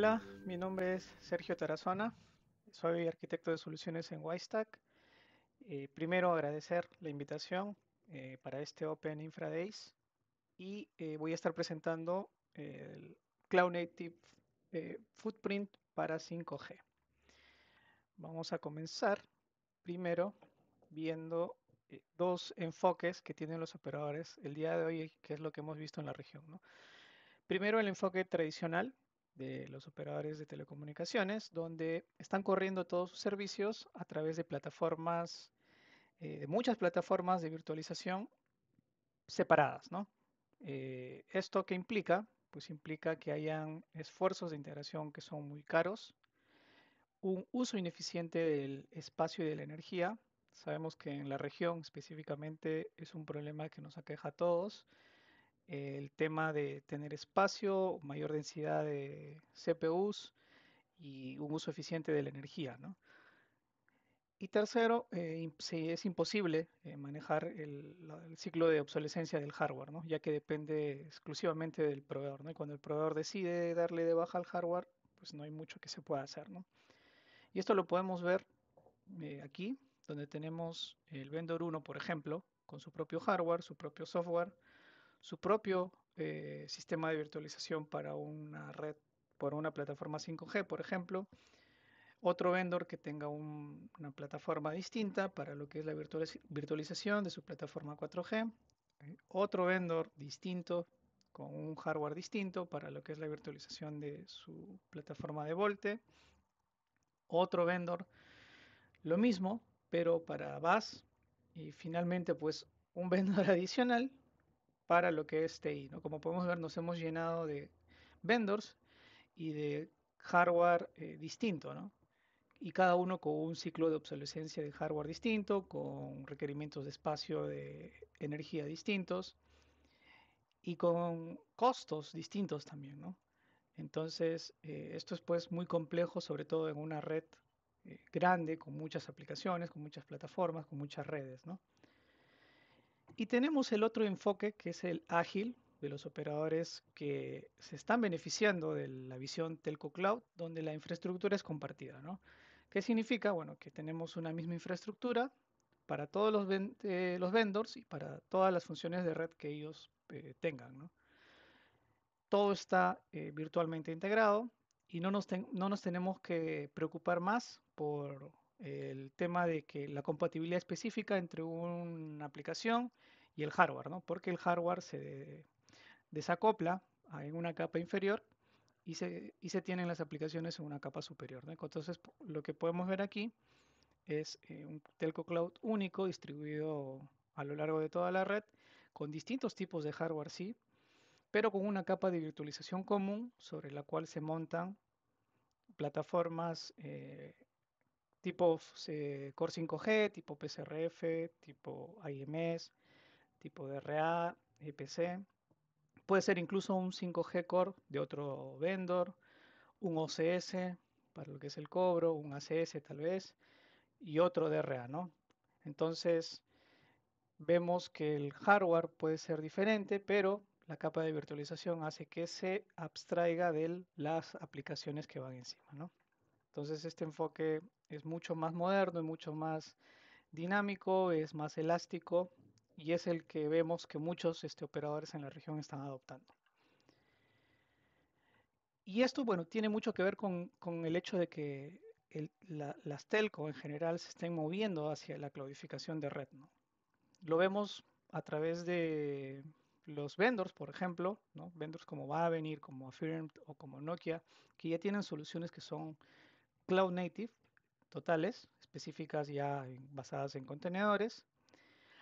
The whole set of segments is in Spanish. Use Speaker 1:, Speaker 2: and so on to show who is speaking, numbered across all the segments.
Speaker 1: Hola, mi nombre es Sergio Tarazona, soy arquitecto de soluciones en Wistack. Eh, primero agradecer la invitación eh, para este Open Infra Days y eh, voy a estar presentando el Cloud Native Footprint para 5G. Vamos a comenzar primero viendo dos enfoques que tienen los operadores el día de hoy, que es lo que hemos visto en la región. Primero el enfoque tradicional, de los operadores de telecomunicaciones, donde están corriendo todos sus servicios a través de plataformas, eh, de muchas plataformas de virtualización separadas, ¿no? Eh, ¿Esto qué implica? Pues implica que hayan esfuerzos de integración que son muy caros, un uso ineficiente del espacio y de la energía. Sabemos que en la región específicamente es un problema que nos aqueja a todos el tema de tener espacio, mayor densidad de CPUs y un uso eficiente de la energía. ¿no? Y tercero, eh, si es imposible eh, manejar el, ciclo de obsolescencia del hardware, ¿no? ya que depende exclusivamente del proveedor. ¿no? cuando el proveedor decide darle de baja al hardware, pues no hay mucho que se pueda hacer. ¿no? Y esto lo podemos ver eh, aquí, donde tenemos el vendor 1, por ejemplo, con su propio hardware, su propio software, su propio eh, sistema de virtualización para una red, por una plataforma 5G, por ejemplo. Otro vendor que tenga una plataforma distinta para lo que es la virtualización de su plataforma 4G. Eh, otro vendor distinto con un hardware distinto para lo que es la virtualización de su plataforma de Volte. Otro vendor, lo mismo, pero para VAS. Y finalmente, pues un vendor adicional para lo que es TI. ¿no? Como podemos ver, nos hemos llenado de vendors y de hardware eh, distinto, ¿no? y cada uno con un ciclo de obsolescencia de hardware distinto, con requerimientos de espacio, de energía distintos y con costos distintos también, ¿no? Entonces, eh, esto es pues muy complejo, sobre todo en una red eh, grande, con muchas aplicaciones, con muchas plataformas, con muchas redes, ¿no? Y tenemos el otro enfoque que es el ágil de los operadores que se están beneficiando de la visión Telco Cloud, donde la infraestructura es compartida, ¿no? ¿Qué significa? Bueno, que tenemos una misma infraestructura para todos los, eh, los vendors y para todas las funciones de red que ellos eh, tengan, Todo está eh, virtualmente integrado y no nos, no nos tenemos que preocupar más por el tema de que la compatibilidad específica entre una aplicación y el hardware, ¿no? Porque el hardware se desacopla en una capa inferior y se, tienen las aplicaciones en una capa superior. Entonces, lo que podemos ver aquí es eh, un telco cloud único distribuido a lo largo de toda la red con distintos tipos de hardware, sí, pero con una capa de virtualización común sobre la cual se montan plataformas eh, tipo Core 5G, tipo PCRF, tipo IMS, tipo DRA, EPC. Puede ser incluso un 5G Core de otro vendor, un OCS para lo que es el cobro, un ACS tal vez, y otro DRA, ¿no? Entonces, vemos que el hardware puede ser diferente, pero la capa de virtualización hace que se abstraiga de las aplicaciones que van encima, ¿no? Entonces este enfoque es mucho más moderno, es mucho más dinámico, es más elástico y es el que vemos que muchos este, operadores en la región están adoptando. Y esto, bueno, tiene mucho que ver con, el hecho de que las telco en general se estén moviendo hacia la cloudificación de red. ¿no? Lo vemos a través de los vendors, por ejemplo, ¿no? vendors como va como Affirmed o como Nokia, que ya tienen soluciones que son cloud native totales, específicas ya basadas en contenedores,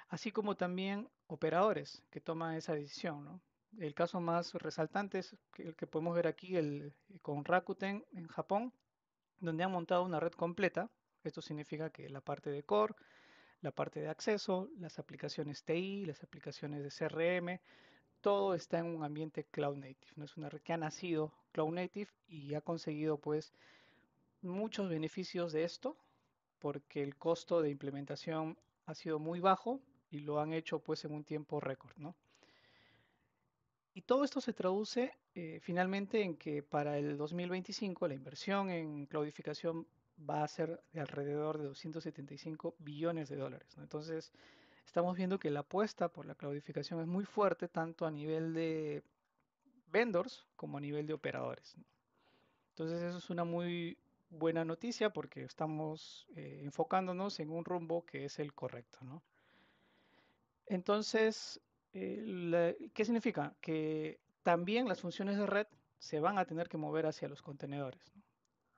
Speaker 1: así como también operadores que toman esa decisión. El caso más resaltante es el que podemos ver aquí el, con Rakuten en Japón, donde han montado una red completa. Esto significa que la parte de core, la parte de acceso, las aplicaciones TI, las aplicaciones de CRM, todo está en un ambiente cloud native. ¿no? Es una red que ha nacido cloud native y ha conseguido pues muchos beneficios de esto, porque el costo de implementación ha sido muy bajo y lo han hecho pues en un tiempo récord, ¿no? Y todo esto se traduce eh, finalmente en que para el 2025 la inversión en cloudificación va a ser de alrededor de 275 billones de dólares. Entonces, estamos viendo que la apuesta por la cloudificación es muy fuerte tanto a nivel de vendors como a nivel de operadores. Entonces, eso es una muy buena noticia porque estamos eh, enfocándonos en un rumbo que es el correcto, ¿no? Entonces, eh, ¿qué significa? Que también las funciones de red se van a tener que mover hacia los contenedores.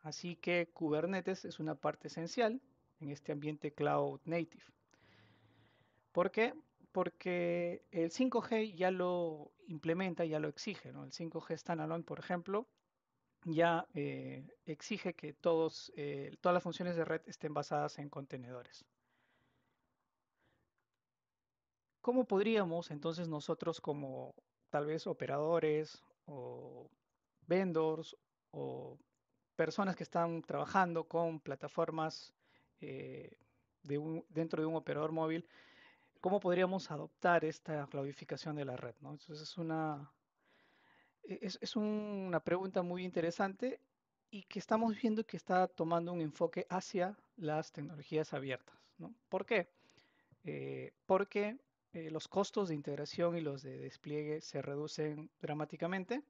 Speaker 1: Así que Kubernetes es una parte esencial en este ambiente cloud native. ¿Por qué? Porque el 5G ya lo implementa, ya lo exige. El 5G standalone, por ejemplo, ya eh, exige que todos, eh, todas las funciones de red estén basadas en contenedores. ¿Cómo podríamos entonces nosotros como tal vez operadores o vendors o personas que están trabajando con plataformas eh, dentro de un operador móvil, cómo podríamos adoptar esta claudificación de la red? Entonces es una, e-, es, una pregunta muy interesante y que estamos viendo que está tomando un enfoque hacia las tecnologías abiertas. ¿no? ¿Por qué? Eh, porque eh, los costos de integración y los de despliegue se reducen dramáticamente,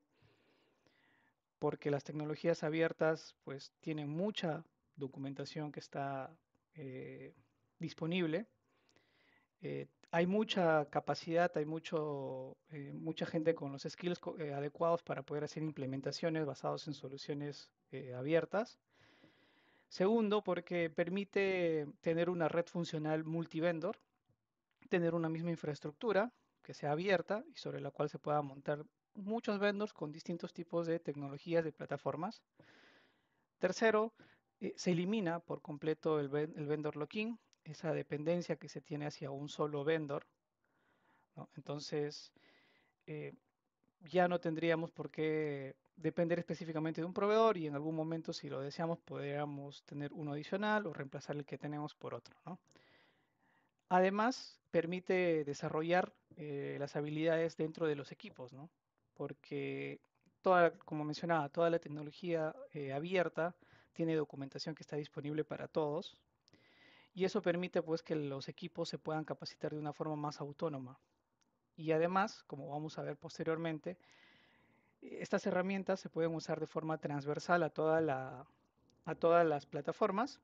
Speaker 1: porque las tecnologías abiertas pues tienen mucha documentación que está eh, disponible, hay mucha capacidad, hay mucho, eh, mucha gente con los skills eh, adecuados para poder hacer implementaciones basadas en soluciones eh, abiertas. Segundo, porque permite tener una red funcional multivendor, tener una misma infraestructura que sea abierta y sobre la cual se pueda montar muchos vendors con distintos tipos de tecnologías de plataformas. Tercero, se elimina por completo el, el vendor lock-in, esa dependencia que se tiene hacia un solo vendor, entonces eh, ya no tendríamos por qué depender específicamente de un proveedor y en algún momento, si lo deseamos, podríamos tener uno adicional o reemplazar el que tenemos por otro. Además, permite desarrollar eh, las habilidades dentro de los equipos, porque toda, como mencionaba, toda la tecnología eh, abierta tiene documentación que está disponible para todos y eso permite pues que los equipos se puedan capacitar de una forma más autónoma. Y además, como vamos a ver posteriormente, eh, estas herramientas se pueden usar de forma transversal a, todas las plataformas.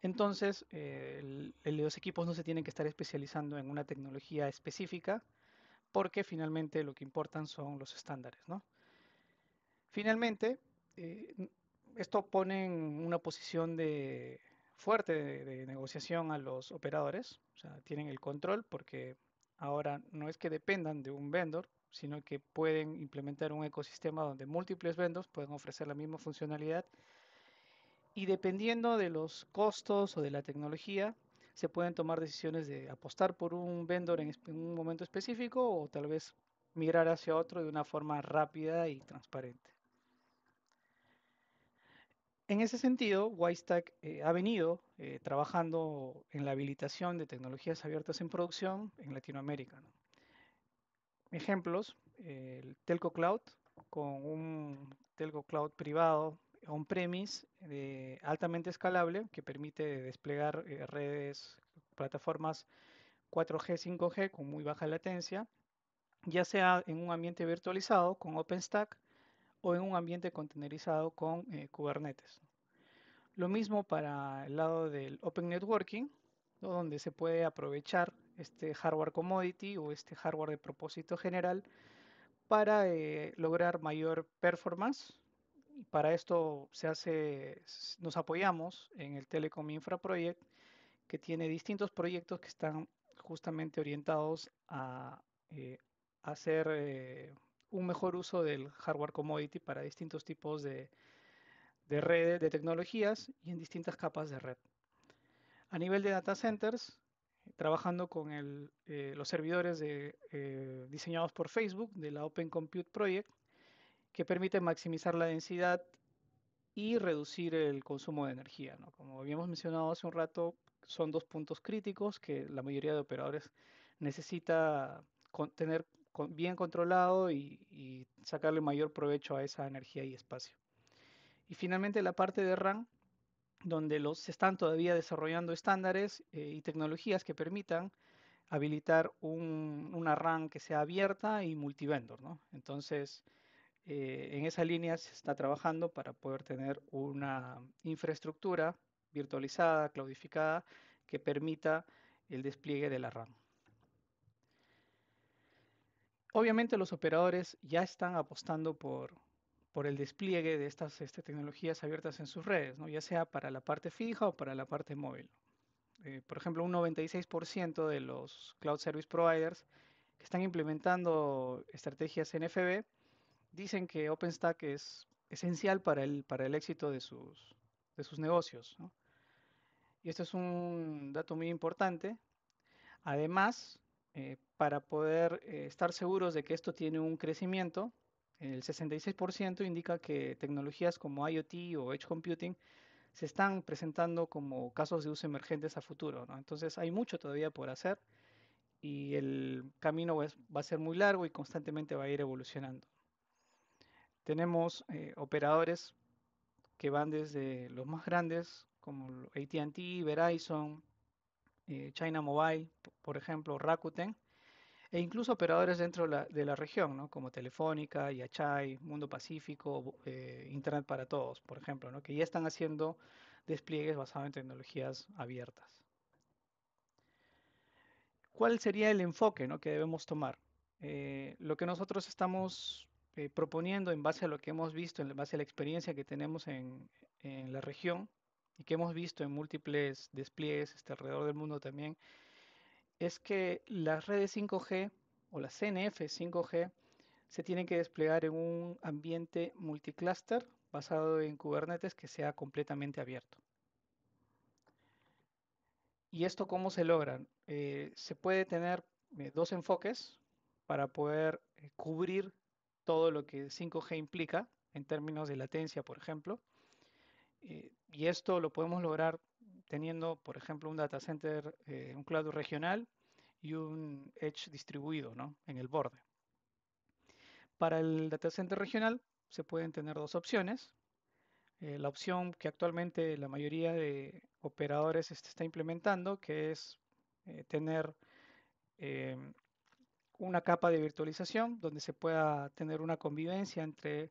Speaker 1: Entonces, eh, los equipos no se tienen que estar especializando en una tecnología específica, porque finalmente lo que importan son los estándares. ¿no? Finalmente, eh, esto pone en una posición de, fuerte de, negociación a los operadores, o sea, tienen el control porque ahora no es que dependan de un vendor, sino que pueden implementar un ecosistema donde múltiples vendors pueden ofrecer la misma funcionalidad y dependiendo de los costos o de la tecnología, se pueden tomar decisiones de apostar por un vendor en, en un momento específico o tal vez migrar hacia otro de una forma rápida y transparente. En ese sentido, WiseTech stack eh, ha venido eh, trabajando en la habilitación de tecnologías abiertas en producción en Latinoamérica. Ejemplos, el Telco Cloud, con un Telco Cloud privado on-premise eh, altamente escalable que permite desplegar redes, plataformas 4G, 5G con muy baja latencia, ya sea en un ambiente virtualizado con OpenStack o en un ambiente contenerizado con eh, Kubernetes. Lo mismo para el lado del Open Networking, donde se puede aprovechar este hardware commodity o este hardware de propósito general para eh, lograr mayor performance. Y para esto se hace, nos apoyamos en el Telecom Infra Project, que tiene distintos proyectos que están justamente orientados a eh, hacer un mejor uso del hardware commodity para distintos tipos de, redes, de tecnologías y en distintas capas de red. A nivel de data centers, trabajando con eh, los servidores eh, diseñados por Facebook de la Open Compute Project, que permite maximizar la densidad y reducir el consumo de energía. Como habíamos mencionado hace un rato, son dos puntos críticos que la mayoría de operadores necesita tener bien controlado y, sacarle mayor provecho a esa energía y espacio. Y finalmente la parte de RAM, donde los, se están todavía desarrollando estándares eh, y tecnologías que permitan habilitar un, una RAM que sea abierta y multivendor. ¿no? Entonces, eh, en esa línea se está trabajando para poder tener una infraestructura virtualizada, claudificada, que permita el despliegue de la RAM. Obviamente los operadores ya están apostando por, por el despliegue de estas este, tecnologías abiertas en sus redes, ¿no? ya sea para la parte fija o para la parte móvil. Eh, por ejemplo, un 96% de los cloud service providers que están implementando estrategias NFB dicen que OpenStack es esencial para el, para el éxito de sus, de sus negocios. Y esto es un dato muy importante. Además, eh, para poder eh, estar seguros de que esto tiene un crecimiento, el 66% indica que tecnologías como IoT o Edge Computing se están presentando como casos de uso emergentes a futuro. Entonces hay mucho todavía por hacer y el camino va a ser muy largo y constantemente va a ir evolucionando. Tenemos eh, operadores que van desde los más grandes como ATT, Verizon, eh, China Mobile, por ejemplo, Rakuten, e incluso operadores dentro de la región, como Telefónica, Yachay, Mundo Pacífico, eh, Internet para Todos, por ejemplo, que ya están haciendo despliegues basados en tecnologías abiertas. ¿Cuál sería el enfoque ¿no? que debemos tomar? Eh, lo que nosotros estamos eh, proponiendo en base a lo que hemos visto, en base a la experiencia que tenemos en, en la región y que hemos visto en múltiples despliegues este, alrededor del mundo también, es que las redes 5G o las CNF 5G se tienen que desplegar en un ambiente multicluster basado en Kubernetes que sea completamente abierto. ¿Y esto cómo se logra? Eh, se puede tener eh, dos enfoques para poder eh, cubrir todo lo que 5G implica en términos de latencia, por ejemplo. y esto lo podemos lograr teniendo, por ejemplo, un data center, eh, un cloud regional y un edge distribuido en el borde. Para el data center regional se pueden tener dos opciones. Eh, la opción que actualmente la mayoría de operadores está implementando, que es eh, tener em, una capa de virtualización donde se pueda tener una convivencia entre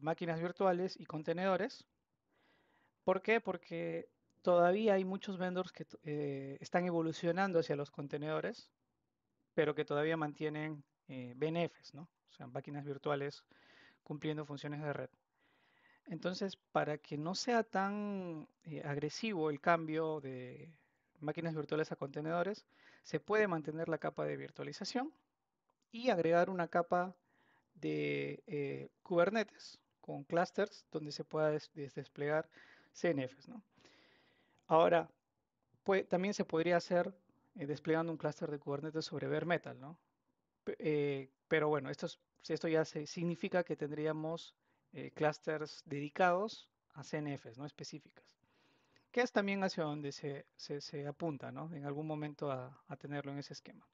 Speaker 1: máquinas virtuales y contenedores. ¿Por qué? Porque todavía hay muchos vendors que eh, están evolucionando hacia los contenedores, pero que todavía mantienen BNFs, eh, ¿no? O sea, máquinas virtuales cumpliendo funciones de red. Entonces, para que no sea tan eh, agresivo el cambio de máquinas virtuales a contenedores, se puede mantener la capa de virtualización y agregar una capa de Kubernetes con clusters donde se pueda desplegar CNFs. ¿no? Ahora, también se podría hacer eh, desplegando un clúster de Kubernetes sobre bare metal, ¿no? Eh, pero bueno, esto, esto ya significa que tendríamos eh, clusters dedicados a CNFs, ¿no? Específicas. Que es también hacia donde se, apunta, ¿no? En algún momento a, tenerlo en ese esquema.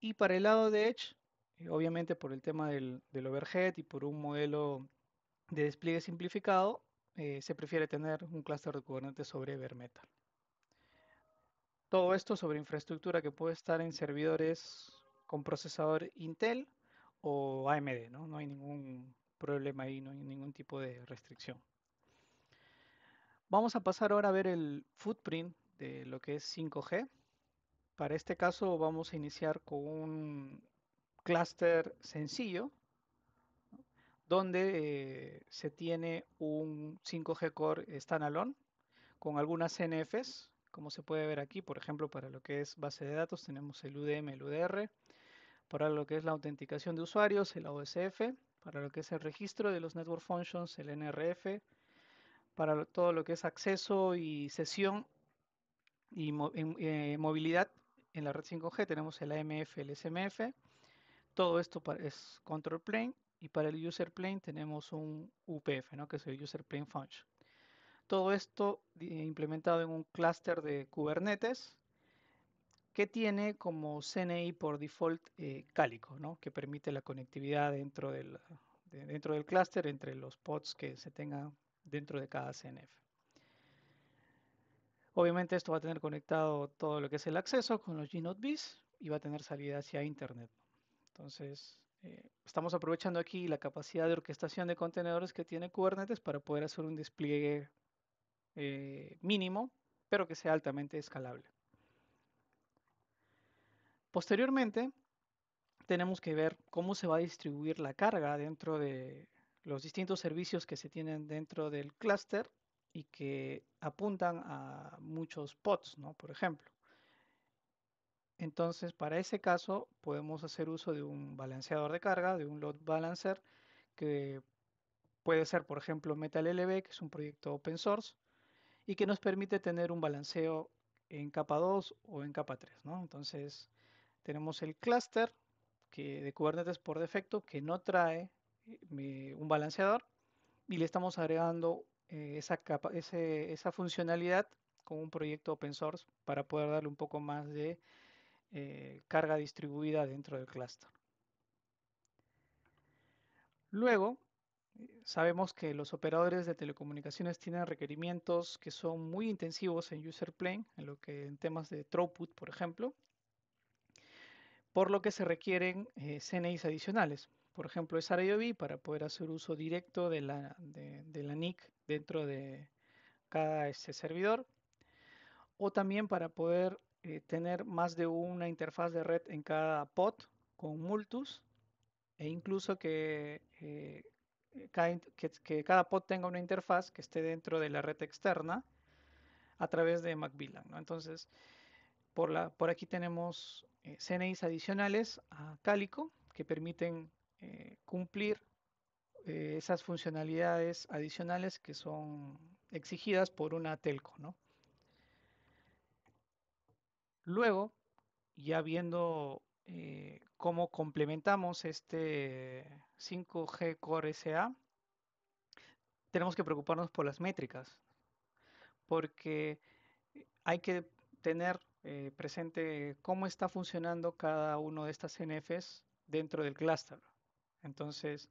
Speaker 1: Y para el lado de Edge, eh, obviamente por el tema del, del overhead y por un modelo de despliegue simplificado, eh, se prefiere tener un clúster de Kubernetes sobre bare Todo esto sobre infraestructura que puede estar en servidores con procesador Intel o AMD, ¿no? No hay ningún problema ahí, no hay ningún tipo de restricción. Vamos a pasar ahora a ver el footprint de lo que es 5G. Para este caso vamos a iniciar con un clúster sencillo donde eh, se tiene un 5G Core standalone con algunas NFs, como se puede ver aquí, por ejemplo, para lo que es base de datos tenemos el UDM, el UDR, para lo que es la autenticación de usuarios, el OSF, para lo que es el registro de los network functions, el NRF, para todo lo que es acceso y sesión y eh, movilidad en la red 5G tenemos el AMF, el SMF, todo esto es control plane y para el user plane tenemos un UPF, ¿no? que es el user plane function. Todo esto eh, implementado en un clúster de Kubernetes que tiene como CNI por default eh, Cálico, ¿no? que permite la conectividad dentro del, dentro del clúster entre los pods que se tengan dentro de cada CNF. Obviamente esto va a tener conectado todo lo que es el acceso con los GNodeBees y va a tener salida hacia Internet. Entonces, eh, estamos aprovechando aquí la capacidad de orquestación de contenedores que tiene Kubernetes para poder hacer un despliegue eh, mínimo, pero que sea altamente escalable. Posteriormente, tenemos que ver cómo se va a distribuir la carga dentro de los distintos servicios que se tienen dentro del clúster y que apuntan a muchos pods, Por ejemplo. Entonces, para ese caso, podemos hacer uso de un balanceador de carga, de un load balancer, que puede ser, por ejemplo, MetalLB, que es un proyecto open source, y que nos permite tener un balanceo en capa 2 o en capa 3. Entonces, tenemos el clúster de Kubernetes por defecto que no trae eh, un balanceador y le estamos agregando eh, esa, esa funcionalidad con un proyecto open source para poder darle un poco más de eh, carga distribuida dentro del cluster. Luego, eh, sabemos que los operadores de telecomunicaciones tienen requerimientos que son muy intensivos en user plane, en lo que en temas de throughput, por ejemplo, por lo que se requieren eh, CNIs adicionales. Por ejemplo, V para poder hacer uso directo de la, de, la NIC dentro de cada este servidor. O también para poder eh, tener más de una interfaz de red en cada pod con multus e incluso que, eh, eh, cada, que, pod tenga una interfaz que esté dentro de la red externa a través de Macmillan. ¿no? Entonces, por, por aquí tenemos CNIs adicionales a Calico que permiten cumplir esas funcionalidades adicionales que son exigidas por una telco, ¿no? Luego, ya viendo eh, cómo complementamos este 5G Core SA, tenemos que preocuparnos por las métricas, porque hay que tener eh, presente cómo está funcionando cada uno de estas NFs dentro del clúster. Entonces,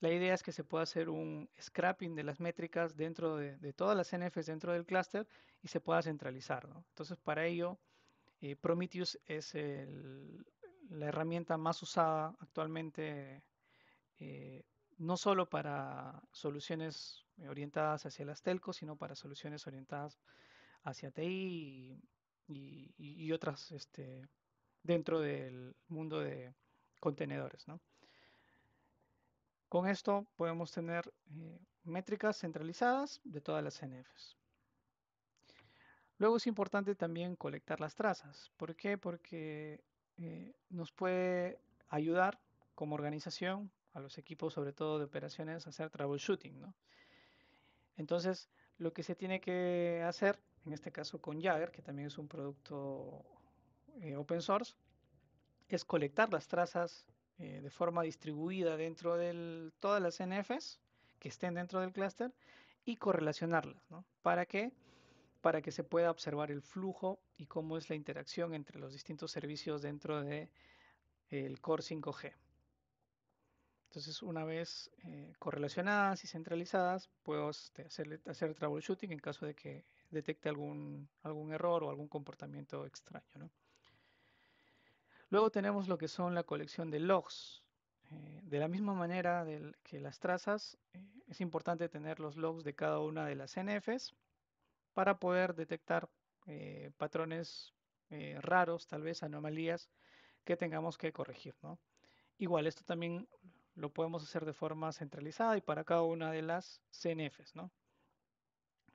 Speaker 1: la idea es que se pueda hacer un scrapping de las métricas dentro de, todas las NFs dentro del clúster y se pueda centralizar. Entonces, para ello, eh, Prometheus es la herramienta más usada actualmente, eh, no solo para soluciones orientadas hacia las telcos, sino para soluciones orientadas hacia TI y, otras este, dentro del mundo de contenedores. Con esto podemos tener eh, métricas centralizadas de todas las NFs. Luego es importante también colectar las trazas. ¿Por qué? Porque eh, nos puede ayudar como organización, a los equipos sobre todo de operaciones, a hacer troubleshooting. Entonces, lo que se tiene que hacer, en este caso con Jagger, que también es un producto eh, open source, es colectar las trazas eh, de forma distribuida dentro de todas las NFs que estén dentro del clúster y correlacionarlas, Para que para que se pueda observar el flujo y cómo es la interacción entre los distintos servicios dentro de el core 5G. Entonces, una vez eh, correlacionadas y centralizadas, puedo este, hacer, troubleshooting en caso de que detecte algún, algún error o algún comportamiento extraño. Luego tenemos lo que son la colección de logs. Eh, de la misma manera que las trazas, eh, es importante tener los logs de cada una de las NFs para poder detectar eh, patrones eh, raros, tal vez anomalías que tengamos que corregir. ¿no? Igual, esto también lo podemos hacer de forma centralizada y para cada una de las CNFs. ¿no?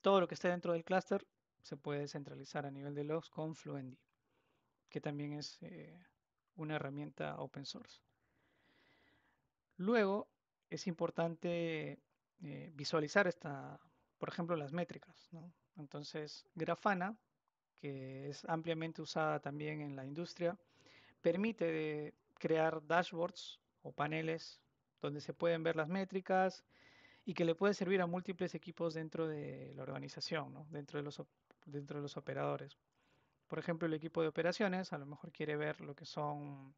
Speaker 1: Todo lo que esté dentro del clúster se puede centralizar a nivel de logs con Fluentd, que también es eh, una herramienta open source. Luego, es importante visualizar esta por ejemplo, las métricas. Entonces, Grafana, que es ampliamente usada también en la industria, permite crear dashboards o paneles donde se pueden ver las métricas y que le puede servir a múltiples equipos dentro de la organización, dentro, de los, dentro de los operadores. Por ejemplo, el equipo de operaciones a lo mejor quiere ver lo que son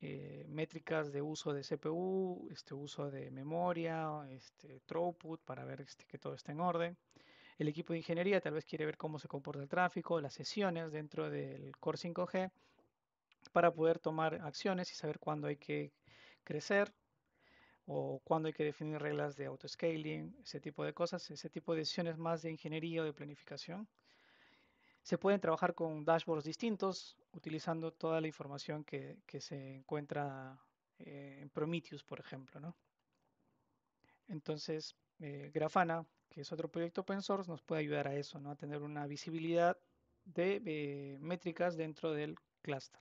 Speaker 1: eh, métricas de uso de CPU, este uso de memoria, este throughput para ver este, que todo está en orden. El equipo de ingeniería tal vez quiere ver cómo se comporta el tráfico, las sesiones dentro del Core 5G para poder tomar acciones y saber cuándo hay que crecer o cuándo hay que definir reglas de auto scaling ese tipo de cosas, ese tipo de decisiones más de ingeniería o de planificación. Se pueden trabajar con dashboards distintos, utilizando toda la información que, se encuentra eh, en Prometheus, por ejemplo. Entonces, eh, Grafana, que es otro proyecto open source, nos puede ayudar a eso, ¿no? a tener una visibilidad de eh, métricas dentro del clúster.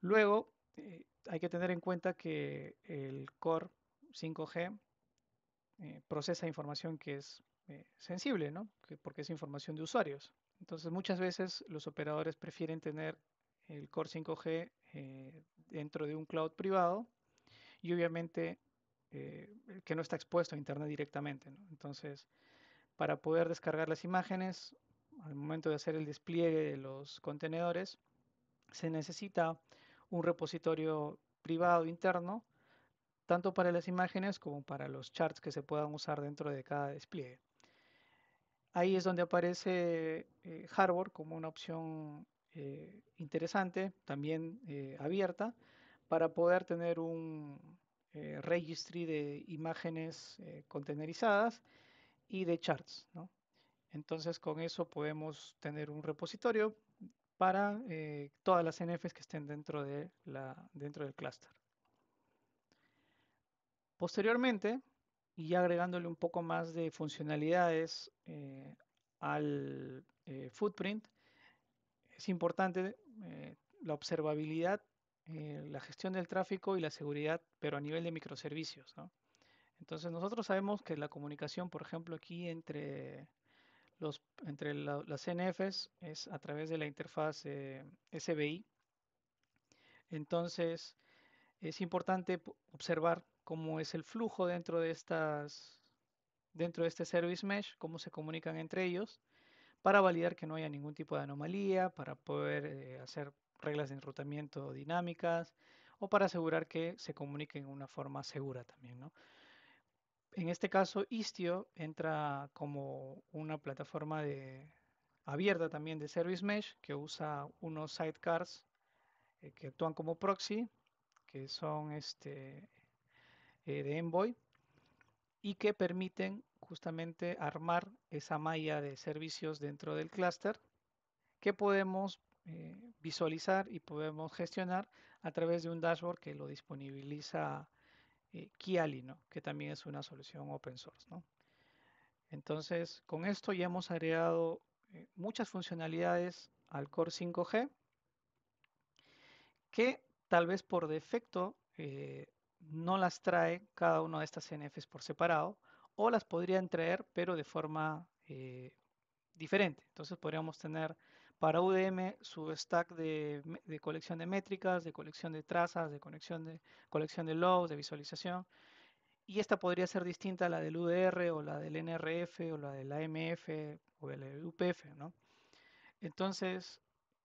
Speaker 1: Luego, hay que tener en cuenta que el core 5G procesa información que es sensible, ¿no? porque es información de usuarios. Entonces, muchas veces los operadores prefieren tener el Core 5G eh, dentro de un cloud privado y obviamente eh, que no está expuesto a Internet directamente. Entonces, para poder descargar las imágenes, al momento de hacer el despliegue de los contenedores, se necesita un repositorio privado interno, tanto para las imágenes como para los charts que se puedan usar dentro de cada despliegue. Ahí es donde aparece eh, Hardware como una opción eh, interesante, también eh, abierta, para poder tener un registry de imágenes contenerizadas y de charts. Entonces con eso podemos tener un repositorio para todas las NFs que estén dentro, de dentro del clúster. Posteriormente, y agregándole un poco más de funcionalidades eh, al eh, footprint, es importante eh, la observabilidad, la gestión del tráfico y la seguridad, pero a nivel de microservicios. Entonces nosotros sabemos que la comunicación, por ejemplo, aquí entre, los, entre las NFs es a través de la interfaz SBI. Entonces es importante observar cómo es el flujo dentro de estas dentro de este service mesh, cómo se comunican entre ellos, para validar que no haya ningún tipo de anomalía, para poder eh, hacer reglas de enrutamiento dinámicas o para asegurar que se comuniquen de una forma segura también, En este caso, Istio entra como una plataforma de, abierta también de Service Mesh que usa unos sidecars eh, que actúan como proxy, que son este, eh, de Envoy y que permiten justamente armar esa malla de servicios dentro del clúster que podemos eh, visualizar y podemos gestionar a través de un dashboard que lo disponibiliza eh, Kiali, ¿no? que también es una solución open source. Entonces, con esto ya hemos agregado muchas funcionalidades al Core 5G que tal vez por defecto no las trae cada una de estas NFs por separado o las podrían traer pero de forma eh, diferente. Entonces podríamos tener para UDM su stack de, colección de métricas, de colección de trazas, de de colección de logs, de visualización. Y esta podría ser distinta a la del UDR o la del NRF o la del AMF o del UPF, ¿no? Entonces,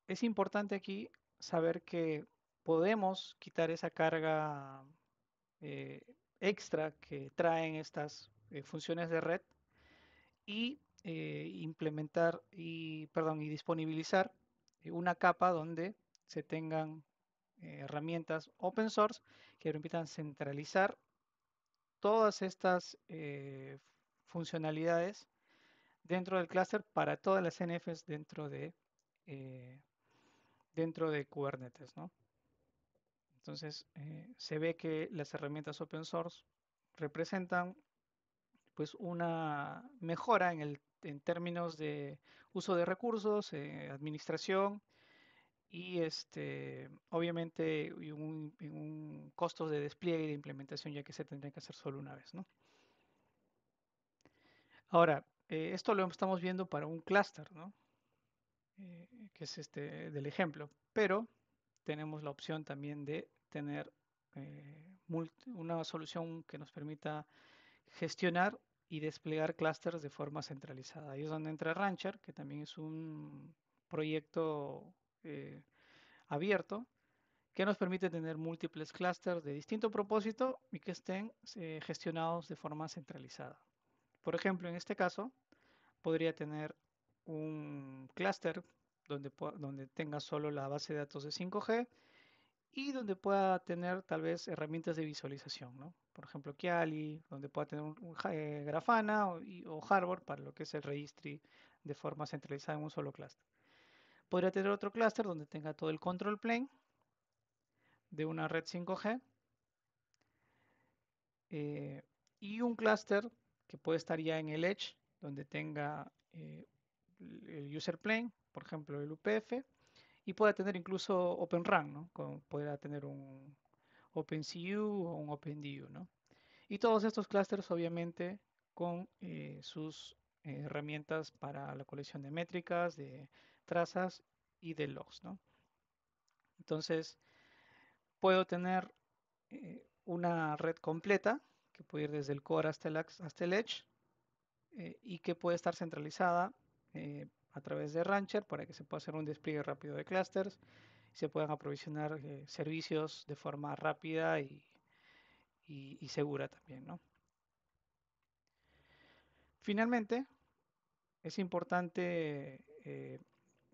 Speaker 1: es importante aquí saber que podemos quitar esa carga eh, extra que traen estas eh, funciones de red y eh, implementar y, perdón, y disponibilizar una capa donde se tengan herramientas open source que permitan centralizar todas estas funcionalidades dentro del clúster para todas las NFs dentro de, dentro de Kubernetes, ¿no? Entonces, eh, se ve que las herramientas open source representan pues una mejora en, términos de uso de recursos, eh, administración y este, obviamente un, costo costos de despliegue y de implementación ya que se tendría que hacer solo una vez. ¿no? Ahora, eh, esto lo estamos viendo para un clúster, ¿no? que es este del ejemplo, pero tenemos la opción también de tener eh, una solución que nos permita gestionar y desplegar clústeres de forma centralizada. Ahí es donde entra Rancher, que también es un proyecto eh, abierto que nos permite tener múltiples clústeres de distinto propósito y que estén eh, gestionados de forma centralizada. Por ejemplo, en este caso, podría tener un clúster donde, tenga solo la base de datos de 5G y donde pueda tener tal vez herramientas de visualización, ¿no? Por ejemplo, Kiali, donde pueda tener un, eh, Grafana o, y, Harbor para lo que es el registry de forma centralizada en un solo cluster Podría tener otro cluster donde tenga todo el control plane de una red 5G eh, y un cluster que puede estar ya en el edge, donde tenga eh, el user plane por ejemplo, el UPF, y puede tener incluso Open ¿no? tener un OpenCU o un OpenDU, ¿no? Y todos estos clústeres, obviamente, con eh, sus herramientas para la colección de métricas, de trazas y de logs, Entonces, puedo tener eh, una red completa que puede ir desde el core hasta el, hasta el edge eh, y que puede estar centralizada a través de Rancher para que se pueda hacer un despliegue rápido de clusters y se puedan aprovisionar eh, servicios de forma rápida y, segura también. Finalmente, es importante eh,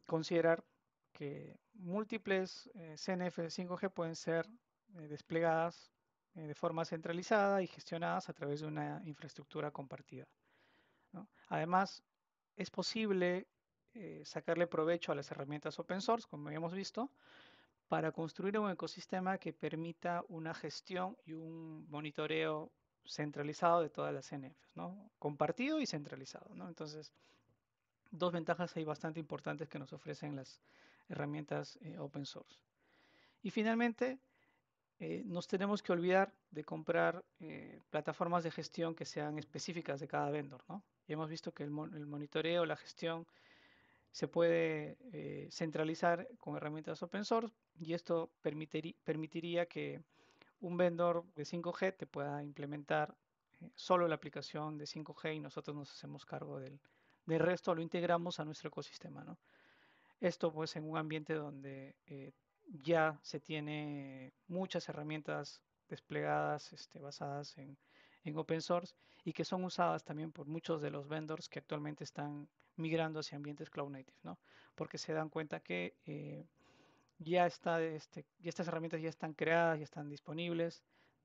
Speaker 1: considerar que múltiples eh, CNF 5G pueden ser desplegadas de forma centralizada y gestionadas a través de una infraestructura compartida. Además, es posible eh, sacarle provecho a las herramientas open source, como habíamos visto, para construir un ecosistema que permita una gestión y un monitoreo centralizado de todas las NFs, ¿no? Compartido y centralizado, ¿no? Entonces, dos ventajas ahí bastante importantes que nos ofrecen las herramientas eh, open source. Y finalmente, eh, nos tenemos que olvidar de comprar plataformas de gestión que sean específicas de cada vendor, ¿no? Y hemos visto que el, el monitoreo, la gestión se puede eh, centralizar con herramientas open source y esto permitiría, que un vendor de 5G te pueda implementar eh, solo la aplicación de 5G y nosotros nos hacemos cargo del, del resto, lo integramos a nuestro ecosistema. ¿no? Esto pues en un ambiente donde eh, ya se tiene muchas herramientas desplegadas este, basadas en, en open source y que son usadas también por muchos de los vendors que actualmente están migrando hacia ambientes cloud native, ¿no? Porque se dan cuenta que eh, ya, está este, estas herramientas ya están creadas, ya están disponibles,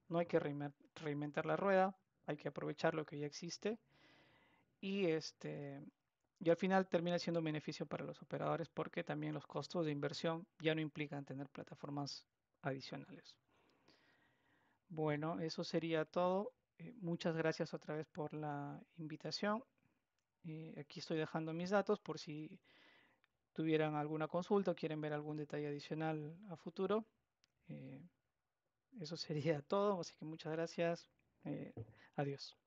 Speaker 1: no hay que reinventar la rueda, hay que aprovechar lo que ya existe y este y al final termina siendo beneficio para los operadores porque también los costos de inversión ya no implican tener plataformas adicionales. Bueno, eso sería todo. Eh, muchas gracias otra vez por la invitación. Eh, aquí estoy dejando mis datos por si tuvieran alguna consulta o quieren ver algún detalle adicional a futuro. Eh, eso sería todo, así que muchas gracias. adiós.